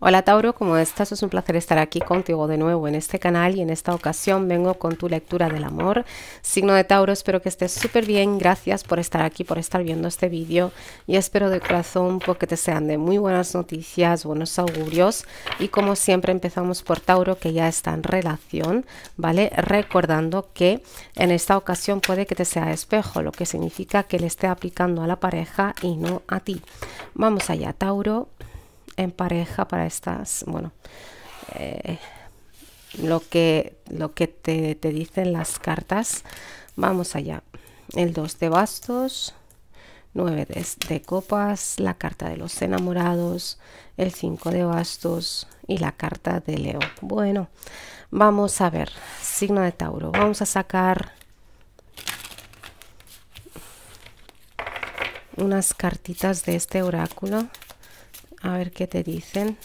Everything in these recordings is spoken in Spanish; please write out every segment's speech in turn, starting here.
Hola Tauro, ¿cómo estás? Es un placer estar aquí contigo de nuevo en este canal y en esta ocasión vengo con tu lectura del amor. Signo de Tauro, espero que estés súper bien. Gracias por estar aquí, por estar viendo este vídeo y espero de corazón pues, que te sean de muy buenas noticias, buenos augurios y como siempre empezamos por Tauro que ya está en relación, ¿vale? Recordando que en esta ocasión puede que te sea espejo, lo que significa que le esté aplicando a la pareja y no a ti. Vamos allá, Tauro en pareja para estas, bueno, eh, lo que, lo que te, dicen las cartas. Vamos allá. El 2 de bastos, 9 de, de copas, la carta de los enamorados, el 5 de bastos y la carta de Leo. Bueno, vamos a ver. Signo de Tauro. Vamos a sacar unas cartitas de este oráculo. A ver qué te dicen.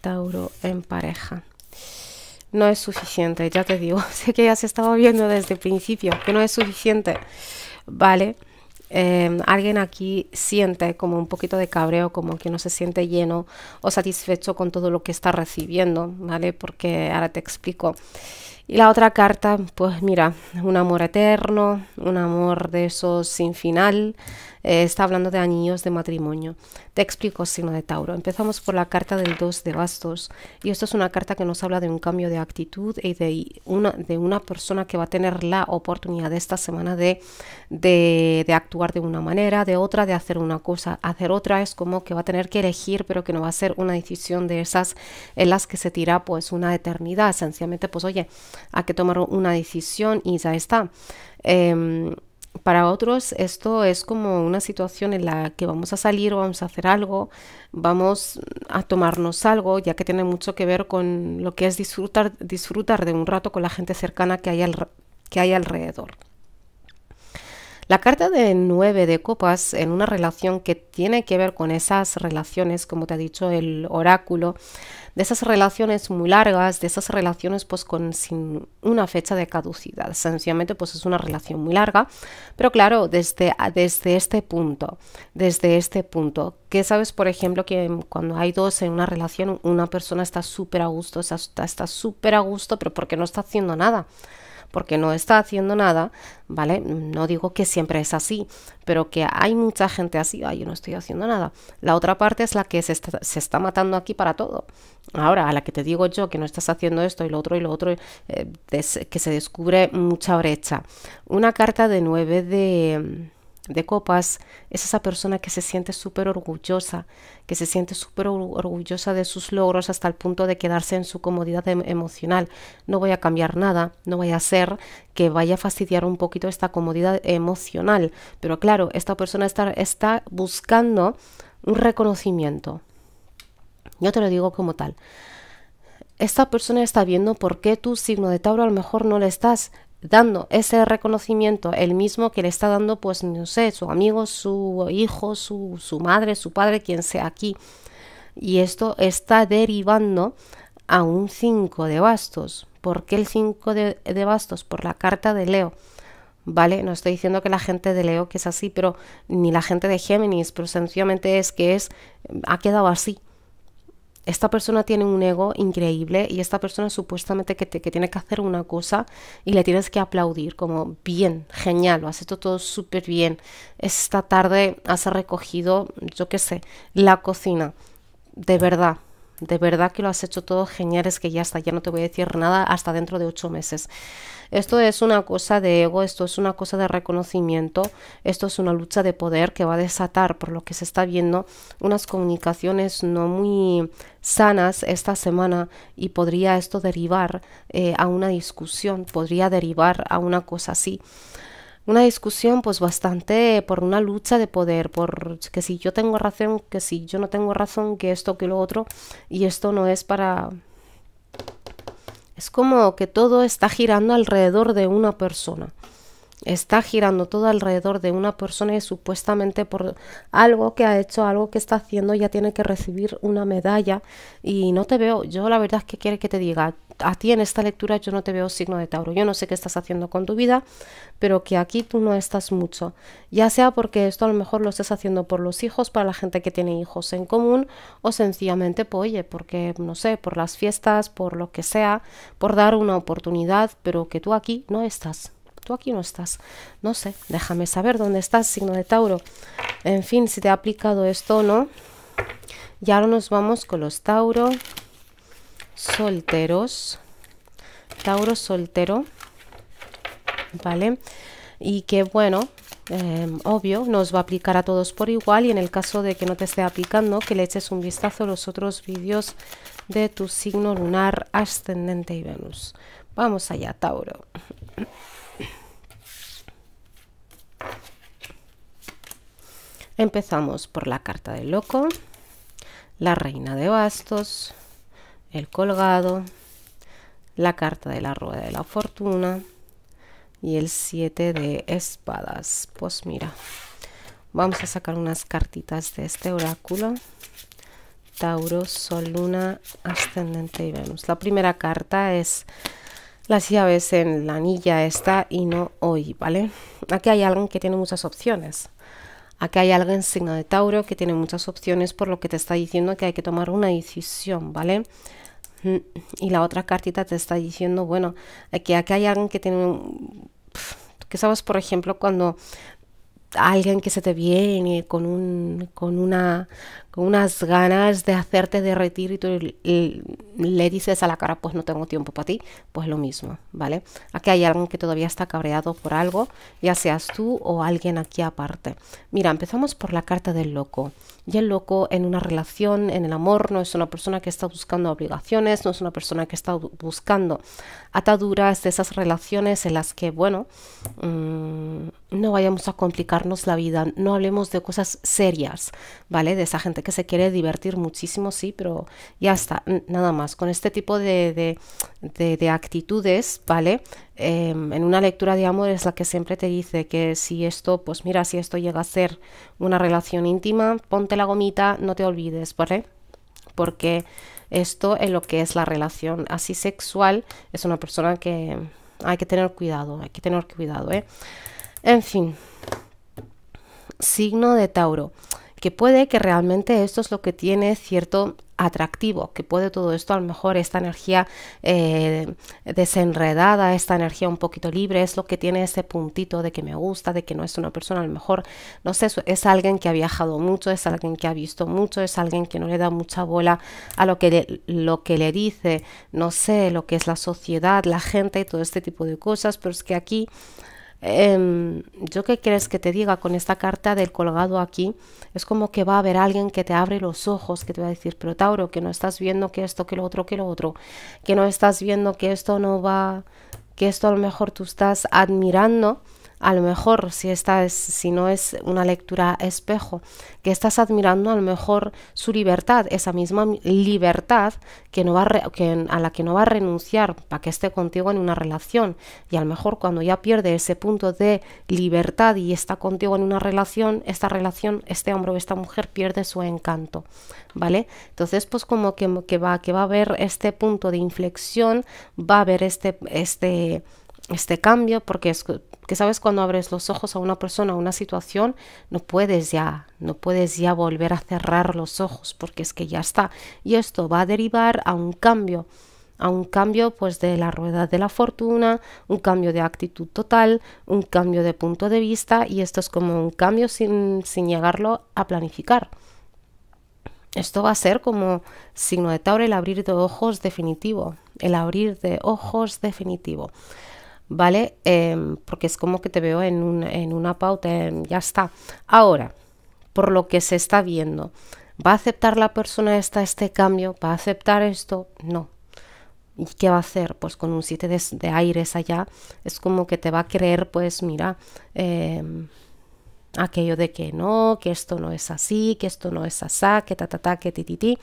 Tauro en pareja. No es suficiente, ya te digo. sé que ya se estaba viendo desde el principio que no es suficiente. Vale. Em, alguien aquí siente como un poquito de cabreo, como que no se siente lleno o satisfecho con todo lo que está recibiendo, ¿vale? Porque ahora te explico. Y la otra carta, pues mira, un amor eterno, un amor de esos sin final, eh, está hablando de anillos de matrimonio explico, signo de Tauro. Empezamos por la carta del 2 de bastos. Y esto es una carta que nos habla de un cambio de actitud y de una, de una persona que va a tener la oportunidad esta semana de, de, actuar de una manera, de otra, de hacer una cosa. Hacer otra es como que va a tener que elegir, pero que no va a ser una decisión de esas en las que se tira pues una eternidad. Sencillamente, pues oye, hay que tomar una decisión y ya está. Em, para otros esto es como una situación en la que vamos a salir o vamos a hacer algo, vamos a tomarnos algo, ya que tiene mucho que ver con lo que es disfrutar, disfrutar de un rato con la gente cercana que hay, que hay alrededor. La carta de nueve de copas en una relación que tiene que ver con esas relaciones, como te ha dicho el oráculo, de esas relaciones muy largas, de esas relaciones pues con sin una fecha de caducidad. Sencillamente pues es una relación muy larga, pero claro, desde, desde este punto, desde este punto, que sabes, por ejemplo, que cuando hay dos en una relación, una persona está súper a gusto, está súper a gusto, pero porque no está haciendo nada porque no está haciendo nada, ¿vale? No digo que siempre es así, pero que hay mucha gente así, ay, yo no estoy haciendo nada. La otra parte es la que se está, matando aquí para todo. Ahora, a la que te digo yo que no estás haciendo esto y lo otro y lo otro, eh, que se descubre mucha brecha. Una carta de 9 de de copas es esa persona que se siente súper orgullosa, que se siente súper orgullosa de sus logros hasta el punto de quedarse en su comodidad em-, emocional. No voy a cambiar nada, no voy a hacer que vaya a fastidiar un poquito esta comodidad emocional. Pero claro, esta persona está, está buscando un reconocimiento. Yo te lo digo como tal esta persona está viendo por qué tu signo de Tauro a lo mejor no le estás dando ese reconocimiento, el mismo que le está dando, pues, no sé, su amigo, su hijo, su, su madre, su padre, quien sea aquí. Y esto está derivando a un 5 de bastos. ¿Por qué el 5 de, de, bastos? Por la carta de Leo. ¿Vale? No estoy diciendo que la gente de Leo que es así, pero ni la gente de Géminis, pero sencillamente es que es ha quedado así esta persona tiene un ego increíble y esta persona supuestamente que, que, tiene que hacer una cosa y le tienes que aplaudir como bien, genial, lo has hecho todo súper bien. Esta tarde has recogido, yo qué sé, la cocina. De verdad, de verdad que lo has hecho todo genial, es que ya está, ya no te voy a decir nada hasta dentro de ocho meses. Esto es una cosa de ego, esto es una cosa de reconocimiento, esto es una lucha de poder que va a desatar, por lo que se está viendo, unas comunicaciones no muy sanas esta semana y podría esto derivar eh, a una discusión, podría derivar a una cosa así una discusión pues bastante por una lucha de poder, por que si yo tengo razón, que si yo no tengo razón, que esto, que lo otro, y esto no es para... Es como que todo está girando alrededor de una persona está girando todo alrededor de una persona y supuestamente por algo que ha hecho, algo que está haciendo, ya tiene que recibir una medalla y no te veo, yo la verdad es que quiere que te diga, a ti en esta lectura yo no te veo signo de Tauro, yo no sé qué estás haciendo con tu vida, pero que aquí tú no estás mucho, ya sea porque esto a lo mejor lo estés haciendo por los hijos, para la gente que tiene hijos en común o sencillamente, pues, oye, porque, no sé, por las fiestas, por lo que sea, por dar una oportunidad, pero que tú aquí no estás tú aquí no estás. No sé, déjame saber dónde estás, signo de Tauro. En fin, si te ha aplicado esto o no. Y ahora nos vamos con los Tauro solteros. Tauro soltero. ¿Vale? Y que bueno, em, obvio, nos va a aplicar a todos por igual y en el caso de que no te esté aplicando, que le eches un vistazo a los otros vídeos de tu signo lunar ascendente y Venus. Vamos allá, Tauro. Empezamos por la carta del loco, la reina de bastos, el colgado, la carta de la rueda de la fortuna y el 7 de espadas. Pues mira, vamos a sacar unas cartitas de este oráculo. Tauro, Sol, Luna, Ascendente y Venus. La primera carta es las llaves en la anilla esta y no hoy, ¿vale? Aquí hay alguien que tiene muchas opciones. Acá hay alguien signo de Tauro que tiene muchas opciones, por lo que te está diciendo que hay que tomar una decisión, ¿vale? Mm, y la otra cartita te está diciendo, bueno, que acá hay alguien que tiene... Que sabes, por ejemplo, cuando alguien que se te viene con, un, con, una, con unas ganas de hacerte derretir y tú le dices a la cara, pues no tengo tiempo para ti, pues lo mismo, ¿vale? Aquí hay alguien que todavía está cabreado por algo, ya seas tú o alguien aquí aparte. Mira, empezamos por la carta del loco. Y el loco en una relación, en el amor, no es una persona que está buscando obligaciones, no es una persona que está buscando ataduras de esas relaciones en las que, bueno, mm, no vayamos a complicarnos la vida, no hablemos de cosas serias, ¿vale? De esa gente que se quiere divertir muchísimo, sí, pero ya está, nada más. Con este tipo de actitudes, ¿vale? Em, en una lectura de amor es la que siempre te dice que si esto, pues mira, si esto llega a ser una relación íntima, ponte la gomita, no te olvides, ¿vale? Porque esto es lo que es la relación así sexual, es una persona que hay que tener cuidado, hay que tener cuidado, ¿eh? En fin, signo de Tauro que puede que realmente esto es lo que tiene cierto atractivo, que puede todo esto, a lo mejor esta energía eh, desenredada, esta energía un poquito libre, es lo que tiene ese puntito de que me gusta, de que no es una persona, a lo mejor, no sé, es alguien que ha viajado mucho, es alguien que ha visto mucho, es alguien que no le da mucha bola a lo que le, lo que le dice, no sé, lo que es la sociedad, la gente, y todo este tipo de cosas, pero es que aquí Em, yo qué crees que te diga con esta carta del colgado aquí, es como que va a haber alguien que te abre los ojos, que te va a decir, pero Tauro, que no estás viendo que esto, que lo otro, que lo otro, que no estás viendo que esto no va, que esto a lo mejor tú estás admirando a lo mejor si esta si no es una lectura espejo, que estás admirando a lo mejor su libertad, esa misma libertad que no va a, a la que no va a renunciar para que esté contigo en una relación y a lo mejor cuando ya pierde ese punto de libertad y está contigo en una relación, esta relación, este hombre o esta mujer pierde su encanto, ¿vale? Entonces pues como que, va que va a haber este punto de inflexión, va a haber este este este cambio porque es que sabes, cuando abres los ojos a una persona, a una situación, no puedes ya, no puedes ya volver a cerrar los ojos, porque es que ya está. Y esto va a derivar a un cambio, a un cambio pues de la rueda de la fortuna, un cambio de actitud total, un cambio de punto de vista, y esto es como un cambio sin, sin llegarlo a planificar. Esto va a ser como signo de Tauro el abrir de ojos definitivo, el abrir de ojos definitivo. ¿vale? Em, porque es como que te veo en, una pauta, ya está. Ahora, por lo que se está viendo, ¿va a aceptar la persona esta este cambio? ¿Va a aceptar esto? No. ¿Y qué va a hacer? Pues con un 7 de, de, aires allá, es como que te va a creer, pues mira, em, aquello de que no, que esto no es así, que esto no es asá, que ta ta ta, que ti ti ti.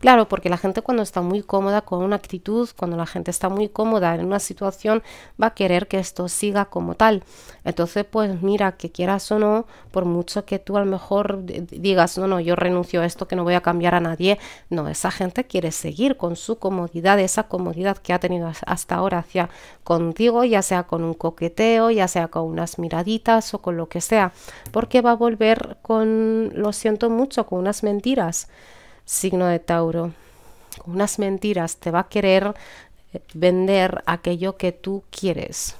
Claro, porque la gente cuando está muy cómoda con una actitud, cuando la gente está muy cómoda en una situación, va a querer que esto siga como tal. Entonces, pues mira, que quieras o no, por mucho que tú a lo mejor digas, no, no, yo renuncio a esto, que no voy a cambiar a nadie, no, esa gente quiere seguir con su comodidad, esa comodidad que ha tenido hasta ahora hacia contigo, ya sea con un coqueteo, ya sea con unas miraditas o con lo que sea porque va a volver con, lo siento mucho, con unas mentiras, signo de Tauro. Con unas mentiras, te va a querer eh, vender aquello que tú quieres,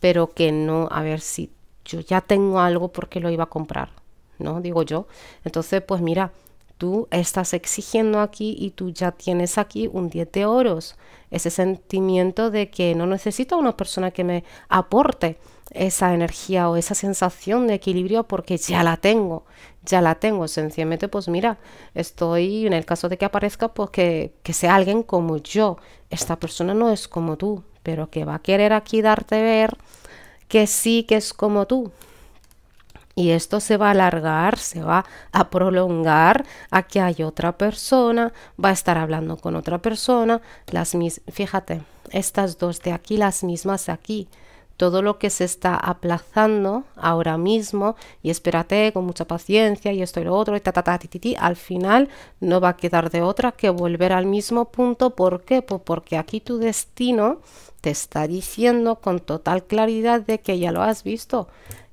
pero que no, a ver si yo ya tengo algo porque lo iba a comprar, ¿no? Digo yo. Entonces, pues mira, Tú estás exigiendo aquí y tú ya tienes aquí un 10 de oros. Ese sentimiento de que no necesito a una persona que me aporte esa energía o esa sensación de equilibrio porque ya la tengo, ya la tengo. Sencillamente, pues mira, estoy en el caso de que aparezca, pues que, que sea alguien como yo. Esta persona no es como tú, pero que va a querer aquí darte ver que sí que es como tú. Y esto se va a alargar, se va a prolongar a que hay otra persona, va a estar hablando con otra persona, las mis fíjate, estas dos de aquí, las mismas de aquí. Todo lo que se está aplazando ahora mismo, y espérate con mucha paciencia, y esto y lo otro, y ta, ta, ta, ti, ti, ti, al final no va a quedar de otra que volver al mismo punto. ¿Por qué? Pues porque aquí tu destino te está diciendo con total claridad de que ya lo has visto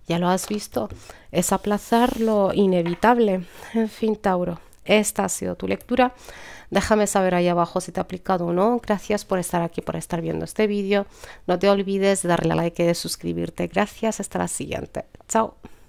ya lo has visto, es aplazar lo inevitable. En fin, Tauro, esta ha sido tu lectura. Déjame saber ahí abajo si te ha aplicado o no. Gracias por estar aquí, por estar viendo este vídeo. No te olvides de darle a like y de suscribirte. Gracias, hasta la siguiente. Chao.